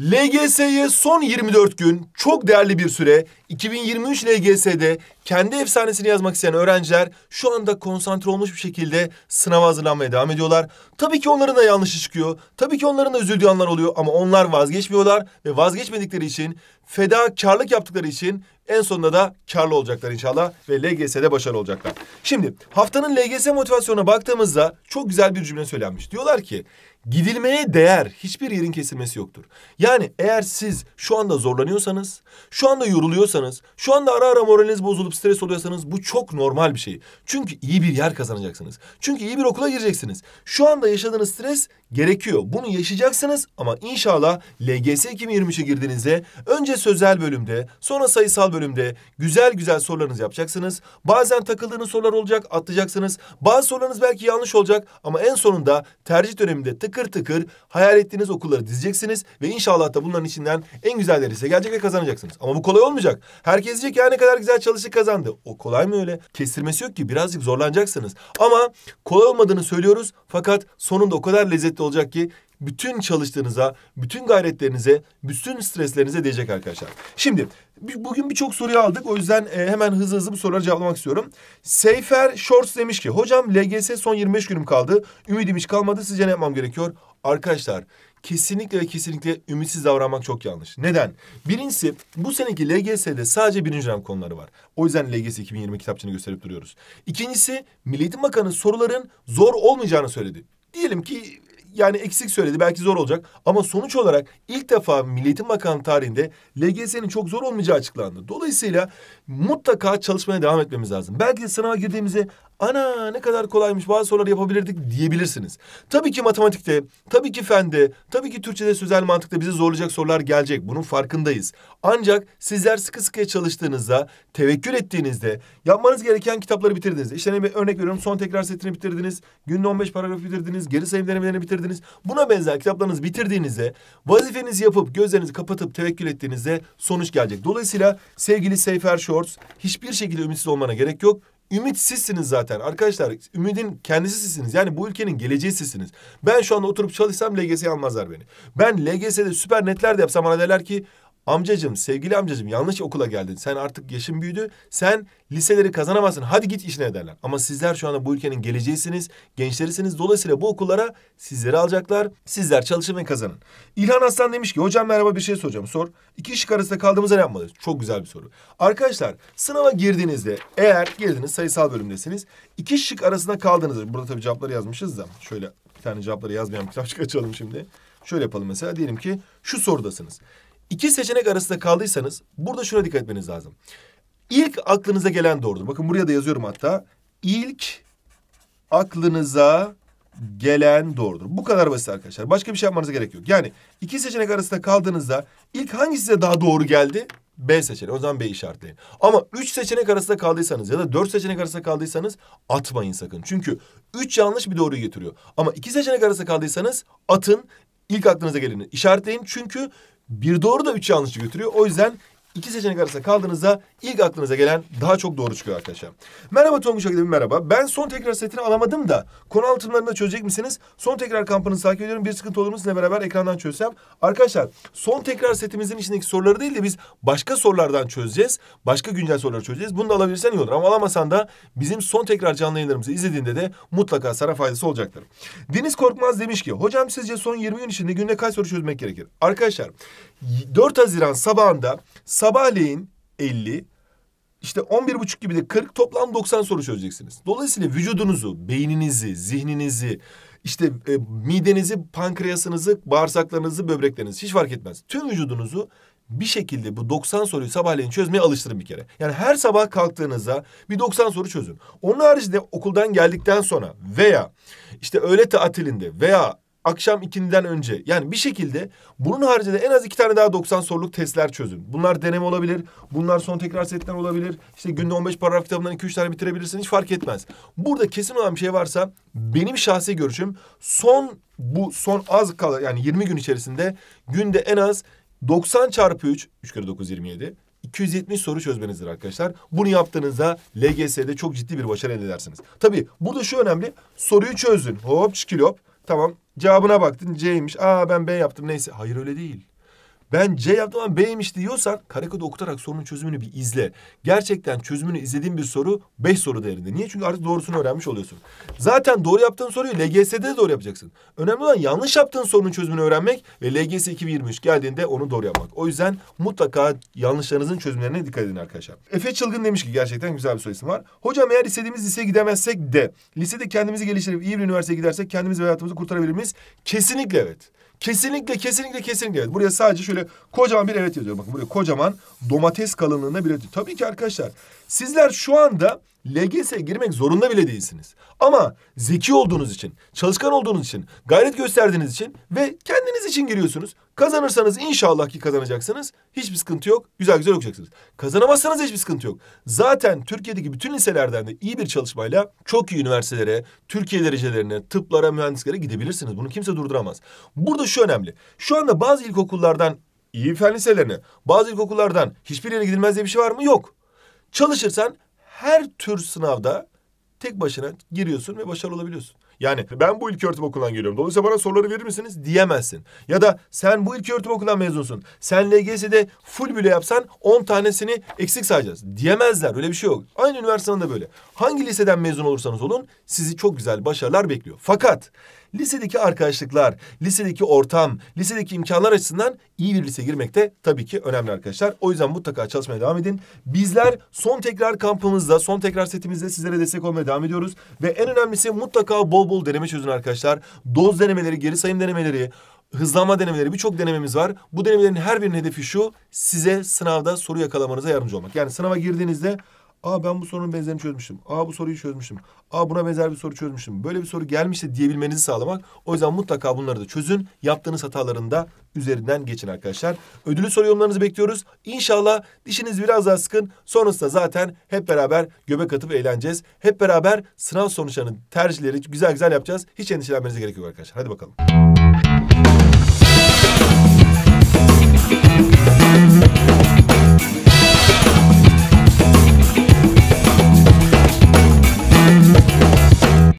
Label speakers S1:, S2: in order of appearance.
S1: LGS'ye son 24 gün çok değerli bir süre. 2023 LGS'de kendi efsanesini yazmak isteyen öğrenciler şu anda konsantre olmuş bir şekilde sınava hazırlanmaya devam ediyorlar. Tabii ki onların da yanlışı çıkıyor. Tabii ki onların da üzüldüğü anlar oluyor ama onlar vazgeçmiyorlar ve vazgeçmedikleri için fedakarlık yaptıkları için en sonunda da karlı olacaklar inşallah ve LGS'de başarılı olacaklar. Şimdi haftanın LGS motivasyonuna baktığımızda çok güzel bir cümle söylenmiş. Diyorlar ki gidilmeye değer hiçbir yerin kesilmesi yoktur. Yani eğer siz şu anda zorlanıyorsanız, şu anda yoruluyorsanız, şu anda ara ara moraliniz bozulup stres oluyorsanız bu çok normal bir şey. Çünkü iyi bir yer kazanacaksınız. Çünkü iyi bir okula gireceksiniz. Şu anda yaşadığınız stres gerekiyor. Bunu yaşayacaksınız ama inşallah LGS 2023'e girdiğinizde önce sözel bölümde, sonra sayısal bölümde güzel güzel sorularınızı yapacaksınız. Bazen takıldığınız sorular olacak, atlayacaksınız. Bazı sorularınız belki yanlış olacak ama en sonunda tercih döneminde tık tıkır tıkır hayal ettiğiniz okulları dizeceksiniz ve inşallah da bunların içinden en güzelleri size gelecek ve kazanacaksınız. Ama bu kolay olmayacak. Herkes diyecek ya ne kadar güzel çalıştı kazandı. O kolay mı öyle? Kestirmesi yok ki birazcık zorlanacaksınız. Ama kolay olmadığını söylüyoruz fakat sonunda o kadar lezzetli olacak ki bütün çalıştığınıza, bütün gayretlerinize, bütün streslerinize değecek arkadaşlar. Şimdi bugün birçok soruyu aldık. O yüzden e, hemen hızlı hızlı bu soruları cevaplamak istiyorum. Seyfer Shorts demiş ki hocam LGS son 25 günüm kaldı. Ümidim hiç kalmadı. Sizce ne yapmam gerekiyor? Arkadaşlar kesinlikle ve kesinlikle ümitsiz davranmak çok yanlış. Neden? Birincisi bu seneki LGS'de sadece birinci dönem konuları var. O yüzden LGS 2020 kitapçığını gösterip duruyoruz. İkincisi Milli Eğitim Bakanı soruların zor olmayacağını söyledi. Diyelim ki yani eksik söyledi belki zor olacak. Ama sonuç olarak ilk defa Milli Eğitim Bakanı tarihinde LGS'nin çok zor olmayacağı açıklandı. Dolayısıyla mutlaka çalışmaya devam etmemiz lazım. Belki de sınava girdiğimizde ana ne kadar kolaymış bazı soruları yapabilirdik diyebilirsiniz. Tabii ki matematikte, tabii ki fende, tabii ki Türkçe'de sözel mantıkta bizi zorlayacak sorular gelecek. Bunun farkındayız. Ancak sizler sıkı sıkıya çalıştığınızda, tevekkül ettiğinizde, yapmanız gereken kitapları bitirdiniz. İşte işte bir örnek veriyorum son tekrar setini bitirdiniz, günde 15 paragraf bitirdiniz, geri sayım denemelerini bitirdiniz. Buna benzer kitaplarınızı bitirdiğinizde, vazifenizi yapıp gözlerinizi kapatıp tevekkül ettiğinizde sonuç gelecek. Dolayısıyla sevgili Seyfer Shorts hiçbir şekilde ümitsiz olmana gerek yok. Ümit sizsiniz zaten arkadaşlar. Ümidin kendisi sizsiniz. Yani bu ülkenin geleceği sizsiniz. Ben şu anda oturup çalışsam LGS'ye almazlar beni. Ben LGS'de süper netler de yapsam bana derler ki amcacım, sevgili amcacım yanlış okula geldin. Sen artık yaşın büyüdü. Sen liseleri kazanamazsın. Hadi git işine derler. Ama sizler şu anda bu ülkenin geleceğisiniz, gençlerisiniz. Dolayısıyla bu okullara sizleri alacaklar. Sizler çalışın ve kazanın. İlhan Aslan demiş ki hocam merhaba bir şey soracağım. Sor. İki şık arasında kaldığımızda ne yapmalıyız? Çok güzel bir soru. Arkadaşlar sınava girdiğinizde eğer girdiniz sayısal bölümdesiniz. İki şık arasında kaldığınızda burada tabii cevapları yazmışız da şöyle bir tane cevapları yazmayan kitapçık açalım şimdi. Şöyle yapalım mesela diyelim ki şu sorudasınız. İki seçenek arasında kaldıysanız burada şuna dikkat etmeniz lazım. İlk aklınıza gelen doğrudur. Bakın buraya da yazıyorum hatta. İlk aklınıza gelen doğrudur. Bu kadar basit arkadaşlar. Başka bir şey yapmanıza gerek yok. Yani iki seçenek arasında kaldığınızda ilk hangisi size daha doğru geldi? B seçeneği. O zaman B işaretleyin. Ama üç seçenek arasında kaldıysanız ya da dört seçenek arasında kaldıysanız atmayın sakın. Çünkü üç yanlış bir doğruyu getiriyor. Ama iki seçenek arasında kaldıysanız atın ilk aklınıza geleni işaretleyin. Çünkü bir doğru da üç yanlışı götürüyor. O yüzden İki seçenek arasında kaldığınızda ilk aklınıza gelen daha çok doğru çıkıyor arkadaşlar. Merhaba Tonguç Akademi merhaba. Ben son tekrar setini alamadım da konu da çözecek misiniz? Son tekrar kampınızı takip ediyorum. Bir sıkıntı olur mu sizinle beraber ekrandan çözsem? Arkadaşlar son tekrar setimizin içindeki soruları değil de biz başka sorulardan çözeceğiz. Başka güncel soruları çözeceğiz. Bunu da alabilirsen iyi olur. Ama alamasan da bizim son tekrar canlı yayınlarımızı izlediğinde de mutlaka sana faydası olacaktır. Deniz Korkmaz demiş ki hocam sizce son 20 gün içinde günde kaç soru çözmek gerekir? Arkadaşlar 4 Haziran sabahında Sabahleyin 50, işte 11.30 gibi de 40 toplam 90 soru çözeceksiniz. Dolayısıyla vücudunuzu, beyninizi, zihninizi, işte e, midenizi, pankreasınızı, bağırsaklarınızı, böbreklerinizi hiç fark etmez. Tüm vücudunuzu bir şekilde bu 90 soruyu sabahleyin çözmeye alıştırın bir kere. Yani her sabah kalktığınızda bir 90 soru çözün. Onun haricinde okuldan geldikten sonra veya işte öğle tatilinde veya akşam ikindiden önce. Yani bir şekilde bunun haricinde en az iki tane daha 90 soruluk testler çözün. Bunlar deneme olabilir. Bunlar son tekrar setten olabilir. İşte günde 15 paragraf kitabından 2-3 tane bitirebilirsin. Hiç fark etmez. Burada kesin olan bir şey varsa benim şahsi görüşüm son bu son az kala yani 20 gün içerisinde günde en az 90 çarpı 3, 3 kere 9 27. 270 soru çözmenizdir arkadaşlar. Bunu yaptığınızda LGS'de çok ciddi bir başarı elde edersiniz. Tabii burada şu önemli. Soruyu çözdün. Hop çikil hop. Tamam Cevabına baktın C'ymiş. Aa ben B yaptım neyse. Hayır öyle değil. Ben C yaptım ama B'ymiş diyorsan karekodu okutarak sorunun çözümünü bir izle. Gerçekten çözümünü izlediğin bir soru beş soru değerinde. Niye? Çünkü artık doğrusunu öğrenmiş oluyorsun. Zaten doğru yaptığın soruyu LGS'de de doğru yapacaksın. Önemli olan yanlış yaptığın sorunun çözümünü öğrenmek ve LGS 2023 geldiğinde onu doğru yapmak. O yüzden mutlaka yanlışlarınızın çözümlerine dikkat edin arkadaşlar. Efe Çılgın demiş ki gerçekten güzel bir soru isim var. Hocam eğer istediğimiz liseye gidemezsek de lisede kendimizi geliştirip iyi bir üniversiteye gidersek kendimiz ve hayatımızı kurtarabilir miyiz? Kesinlikle evet. Kesinlikle kesinlikle kesinlikle evet. Buraya sadece şöyle kocaman bir evet yazıyorum. Bakın buraya kocaman domates kalınlığında bir evet. Tabii ki arkadaşlar sizler şu anda LGS'ye girmek zorunda bile değilsiniz. Ama zeki olduğunuz için, çalışkan olduğunuz için, gayret gösterdiğiniz için ve kendiniz için giriyorsunuz. Kazanırsanız inşallah ki kazanacaksınız. Hiçbir sıkıntı yok. Güzel güzel okuyacaksınız. Kazanamazsanız hiçbir sıkıntı yok. Zaten Türkiye'deki bütün liselerden de iyi bir çalışmayla çok iyi üniversitelere, Türkiye derecelerine, tıplara, mühendislere gidebilirsiniz. Bunu kimse durduramaz. Burada şu önemli. Şu anda bazı ilkokullardan iyi fen liselerine, bazı ilkokullardan hiçbir yere gidilmez diye bir şey var mı? Yok. Çalışırsan her tür sınavda tek başına giriyorsun ve başarılı olabiliyorsun. Yani ben bu ilköğretim okulundan geliyorum. Dolayısıyla bana soruları verir misiniz? Diyemezsin. Ya da sen bu ilköğretim okulundan mezunsun. Sen LGS'de full bile yapsan 10 tanesini eksik sayacağız. Diyemezler. Öyle bir şey yok. Aynı üniversitede böyle. Hangi liseden mezun olursanız olun sizi çok güzel başarılar bekliyor. Fakat lisedeki arkadaşlıklar, lisedeki ortam, lisedeki imkanlar açısından iyi bir lise girmek de tabii ki önemli arkadaşlar. O yüzden mutlaka çalışmaya devam edin. Bizler son tekrar kampımızda, son tekrar setimizde sizlere destek olmaya devam ediyoruz. Ve en önemlisi mutlaka bol bol deneme çözün arkadaşlar. Doz denemeleri, geri sayım denemeleri, hızlanma denemeleri birçok denememiz var. Bu denemelerin her birinin hedefi şu size sınavda soru yakalamanıza yardımcı olmak. Yani sınava girdiğinizde Aa ben bu sorunun benzerini çözmüştüm. Aa bu soruyu çözmüştüm. Aa buna benzer bir soru çözmüştüm. Böyle bir soru gelmişse diyebilmenizi sağlamak. O yüzden mutlaka bunları da çözün. Yaptığınız hataların da üzerinden geçin arkadaşlar. Ödülü soru yorumlarınızı bekliyoruz. İnşallah dişiniz biraz daha sıkın. Sonrasında zaten hep beraber göbek atıp eğleneceğiz. Hep beraber sınav sonuçlarının tercihleri güzel güzel yapacağız. Hiç endişelenmenize gerek yok arkadaşlar. Hadi bakalım.